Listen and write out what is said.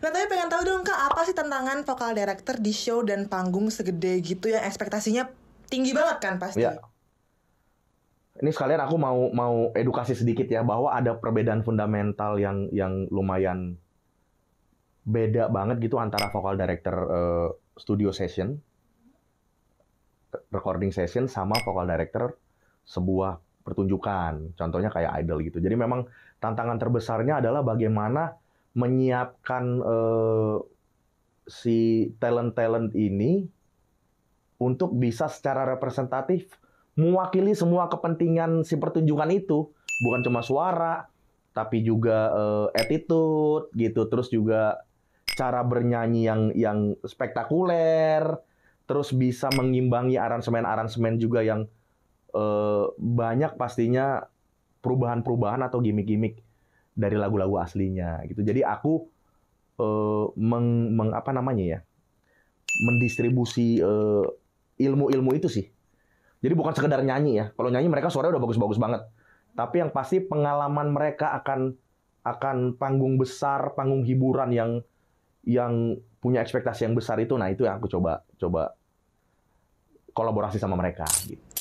Nah tapi pengen tahu dong kak apa sih tantangan vokal director di show dan panggung segede gitu yang ekspektasinya tinggi banget kan pasti. Ya. Ini sekalian aku mau mau edukasi sedikit ya bahwa ada perbedaan fundamental yang yang lumayan beda banget gitu antara vokal director uh, studio session recording session sama vokal director sebuah pertunjukan. Contohnya kayak idol gitu. Jadi memang tantangan terbesarnya adalah bagaimana menyiapkan uh, si talent-talent ini untuk bisa secara representatif mewakili semua kepentingan si pertunjukan itu, bukan cuma suara, tapi juga uh, attitude gitu, terus juga cara bernyanyi yang yang spektakuler, terus bisa mengimbangi aransemen-aransemen juga yang uh, banyak pastinya perubahan-perubahan atau gimmick-gimmick dari lagu-lagu aslinya gitu. Jadi aku uh, meng, meng apa namanya ya? mendistribusi ilmu eh, ilmu-ilmu itu sih. Jadi bukan sekedar nyanyi ya. Kalau nyanyi mereka suaranya udah bagus-bagus banget. Tapi yang pasti pengalaman mereka akan akan panggung besar, panggung hiburan yang yang punya ekspektasi yang besar itu nah itu yang aku coba coba kolaborasi sama mereka gitu.